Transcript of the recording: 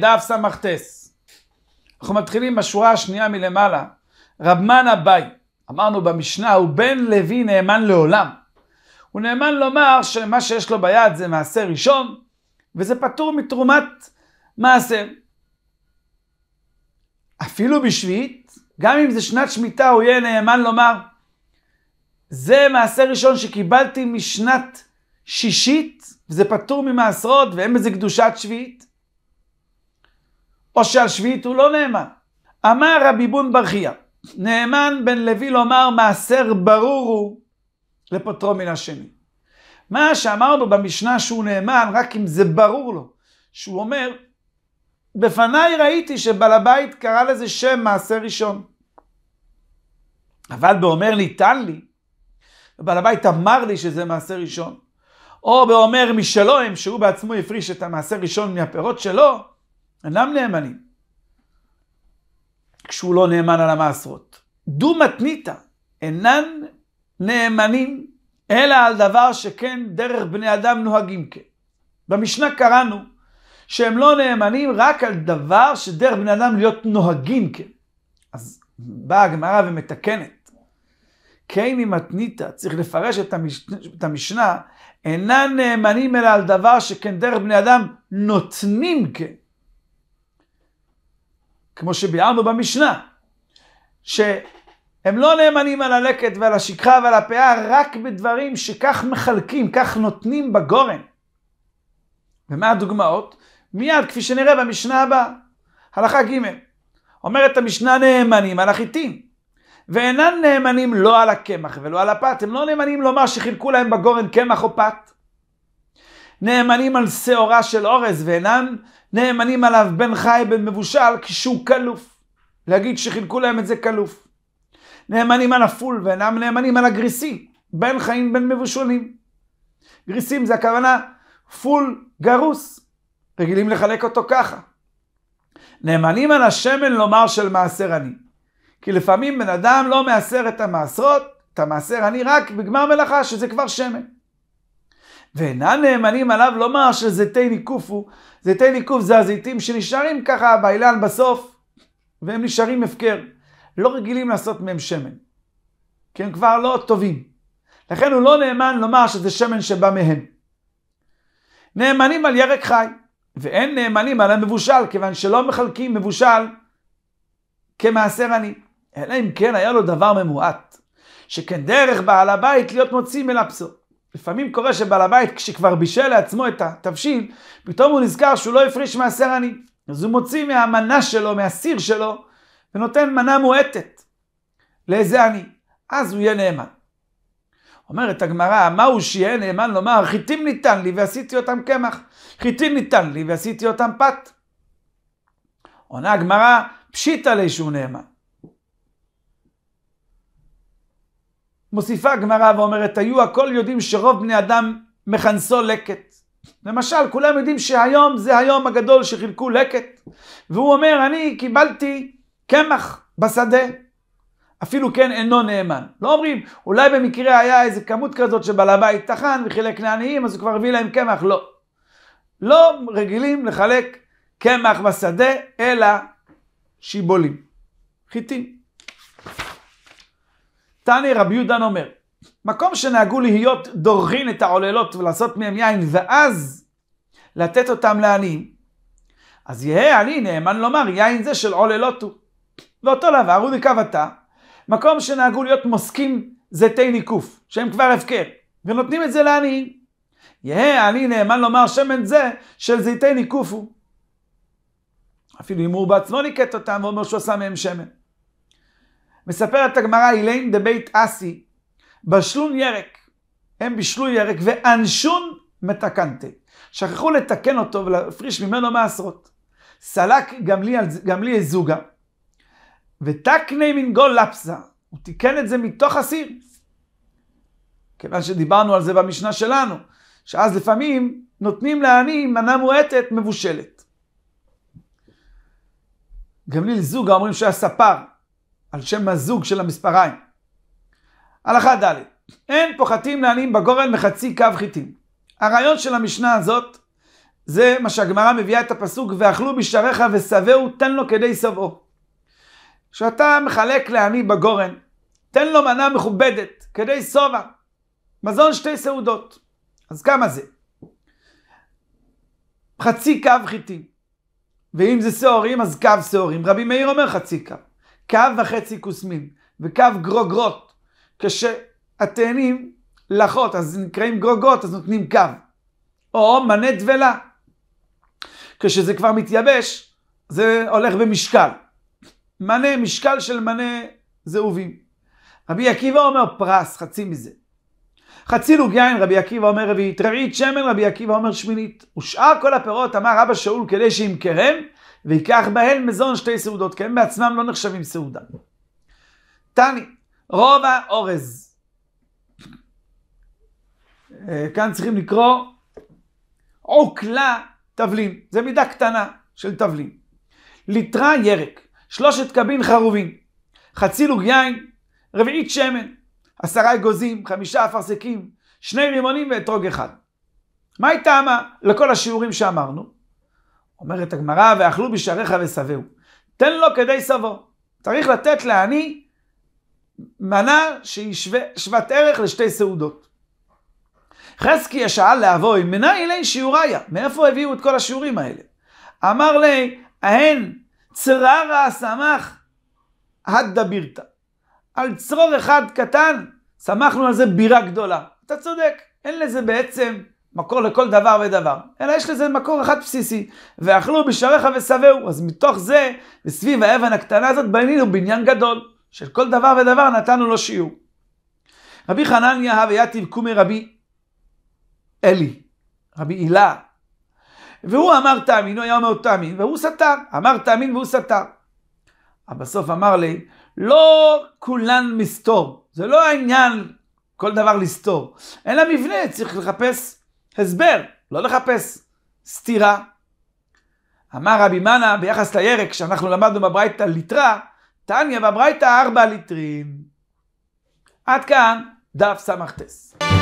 דף סט. אנחנו מתחילים בשורה השנייה מלמעלה. רב רבמן אביי, אמרנו במשנה, הוא בן לוי נאמן לעולם. הוא נאמן לומר שמה שיש לו ביד זה מעשר ראשון, וזה פטור מתרומת מעשר. אפילו בשביעית, גם אם זה שנת שמיטה, הוא יהיה נאמן לומר, זה מעשר ראשון שקיבלתי משנת שישית, וזה פטור ממעשרות, ואין בזה קדושת שביעית. או שעל שביעית הוא לא נאמן. אמר רבי בון ברכיה, נאמן בן לוי לומר מעשר ברור הוא לפוטרו מן השני. מה שאמרנו במשנה שהוא נאמן, רק אם זה ברור לו, שהוא אומר, בפניי ראיתי שבעל הבית קרא לזה שם מעשר ראשון. אבל באומר ניתן לי, ובעל הבית אמר לי שזה מעשר ראשון. או באומר משלו הם, שהוא בעצמו הפריש את המעשר ראשון מהפירות שלו, אינם נאמנים. כשהוא לא נאמן על המעשרות. דו מתניתא, אינן נאמנים, אלא על דבר שכן דרך בני אדם נוהגים כן. במשנה קראנו שהם לא נאמנים רק על דבר שדרך בני אדם להיות נוהגים כן. אז באה הגמרא ומתקנת. קייני כן, מתניתא, צריך לפרש את, המש... את המשנה, אינן נאמנים אלא על דבר שכן דרך בני אדם נותנים כן. כמו שביארנו במשנה, שהם לא נאמנים על הלקט ועל השכחה ועל הפאה רק בדברים שכך מחלקים, כך נותנים בגורן. ומה הדוגמאות? מיד, כפי שנראה במשנה הבאה, הלכה ג' אומרת המשנה נאמנים על החיטים, ואינם נאמנים לא על הקמח ולא על הפת, הם לא נאמנים לומר שחילקו להם בגורן קמח או פת, נאמנים על שעורה של אורז ואינם נאמנים עליו בן חי בן מבושל כשהוא כלוף. להגיד שחילקו להם את זה כלוף. נאמנים על הפול ואינם נאמנים על הגריסי, בן חיים בן מבושלים. גריסים זה הכוונה פול גרוס, רגילים לחלק אותו ככה. נאמנים על השמן לומר של מעשר עני. כי לפעמים בן אדם לא מעשר את המעשרות, את המעשר עני רק בגמר מלאכה, שזה כבר שמן. ואינם נאמנים עליו לומר שזיתי ניקוף הוא, זיתי ניקוף זה הזיתים שנשארים ככה באילן בסוף, והם נשארים הפקר. לא רגילים לעשות מהם שמן, כי הם כבר לא טובים. לכן הוא לא נאמן לומר שזה שמן שבא מהם. נאמנים על ירק חי, ואין נאמנים על המבושל, כיוון שלא מחלקים מבושל כמעשר עני. אלא אם כן היה לו דבר ממועט, שכן דרך בעל הבית להיות מוציא מלפסות. לפעמים קורה שבעל הבית, כשכבר בישל לעצמו את התבשיל, פתאום הוא נזכר שהוא לא הפריש מעשר עני. אז הוא מוציא מהמנה שלו, מהסיר שלו, ונותן מנה מועטת לאיזה עני. אז הוא יהיה נאמן. אומרת הגמרא, מהו שיהיה נאמן לומר, חיטים ניתן לי ועשיתי אותם קמח, חיטים ניתן לי ועשיתי אותם פת. עונה הגמרא, פשיטא לי שהוא נאמן. מוסיפה הגמרא ואומרת, היו הכל יודעים שרוב בני אדם מכנסו לקט. למשל, כולם יודעים שהיום זה היום הגדול שחילקו לקט. והוא אומר, אני קיבלתי קמח בשדה. אפילו כן אינו נאמן. לא אומרים, אולי במקרה היה איזה כמות כזאת שבעל הבית טחן וחילק לעניים, אז הוא כבר הביא להם קמח. לא. לא רגילים לחלק קמח בשדה, אלא שיבולים. חיטים. תני רבי יהודן אומר, מקום שנהגו להיות דורין את העוללות ולעשות מהם יין, ואז לתת אותם לעניים, אז יהא עני נאמן לומר, יין זה של עוללות הוא. ואותו דבר, הוא דקו דקבתא, מקום שנהגו להיות מוסקים זיתי ניקוף, שהם כבר הפקר, ונותנים את זה לעניים. יהא עני נאמן לומר שמן זה של זיתי ניקוף הוא. אפילו אם הוא בעצמו ניקט אותם ואומר שהוא עשה מהם שמן. מספרת הגמרא, אילין דבית אסי, בשלון ירק. הם בישלו ירק ואנשון מתקנתי. שכחו לתקן אותו ולהפריש ממנו מעשרות. סלק גם לי, איזוגה, לי זוגה. ותקני מנגול לפסה. הוא תיקן את זה מתוך הסיר. כיוון שדיברנו על זה במשנה שלנו, שאז לפעמים נותנים לעני מנה מועטת מבושלת. גמליאל זוגה אומרים שהיה ספר, על שם הזוג של המספריים. הלכה ד' אין פוחתים לעניים בגורן מחצי קו חיטים. הרעיון של המשנה הזאת זה מה שהגמרא מביאה את הפסוק ואכלו בשעריך ושבעו תן לו כדי שבעו. כשאתה מחלק לעני בגורן, תן לו מנה מכובדת כדי שובע. מזון שתי סעודות. אז כמה זה? חצי קו חיטים. ואם זה שעורים אז קו שעורים. רבי מאיר אומר חצי קו. קו וחצי כוסמין וקו גרוגרות. כשהתאנים לחות, אז נקראים גרוגרות, אז נותנים קו. או מנה דבלה. כשזה כבר מתייבש, זה הולך במשקל. מנה, משקל של מנה זהובים. רבי עקיבא אומר פרס, חצי מזה. חצי לוג יין, רבי עקיבא אומר רביעית, רביעית שמן, רבי עקיבא אומר שמינית. ושאר כל הפירות אמר רבא שאול כדי שימכרם, כן, ויקח בהן מזון שתי סעודות, כי הם בעצמם לא נחשבים סעודה. תני, רוב האורז. אה, כאן צריכים לקרוא עוקלה תבלין, זה מידה קטנה של תבלין. ליטרה ירק, שלושת קבין חרובים, חצי לוג יין, רביעית שמן, עשרה אגוזים, חמישה אפרסקים, שני רימונים ואתרוג אחד. מה היא טעמה לכל השיעורים שאמרנו? אומרת הגמרא, ואכלו בשעריך ושבעו. תן לו כדי סבו. צריך לתת לעני מנה שהיא שו... שוות ערך לשתי סעודות. חזקי שאל לאבוי, מנה אלי שיעוריה, מאיפה הביאו את כל השיעורים האלה? אמר לי, ההן צררה סמך הדא בירתא. על צרור אחד קטן, סמכנו על זה בירה גדולה. אתה צודק, אין לזה בעצם מקור לכל דבר ודבר, אלא יש לזה מקור אחד בסיסי, ואכלו בשעריך ושבעו, אז מתוך זה, וסביב האבן הקטנה הזאת בנינו בניין גדול, של כל דבר ודבר נתנו לו שיעור. רבי חנניה ויתיב קומי רבי אלי, רבי הילה, והוא אמר תאמין, הוא היה אומר תאמין, והוא סתר, אמר תאמין והוא סתר. אבל בסוף אמר לי, לא כולן מסתור, זה לא העניין כל דבר לסתור, אלא מבנה צריך לחפש הסבר, לא לחפש סתירה. אמר רבי מנה ביחס לירק, שאנחנו למדנו בברייתא ליטרה, תניא בברייתא ארבע ליטרים. עד כאן דף סמכתס.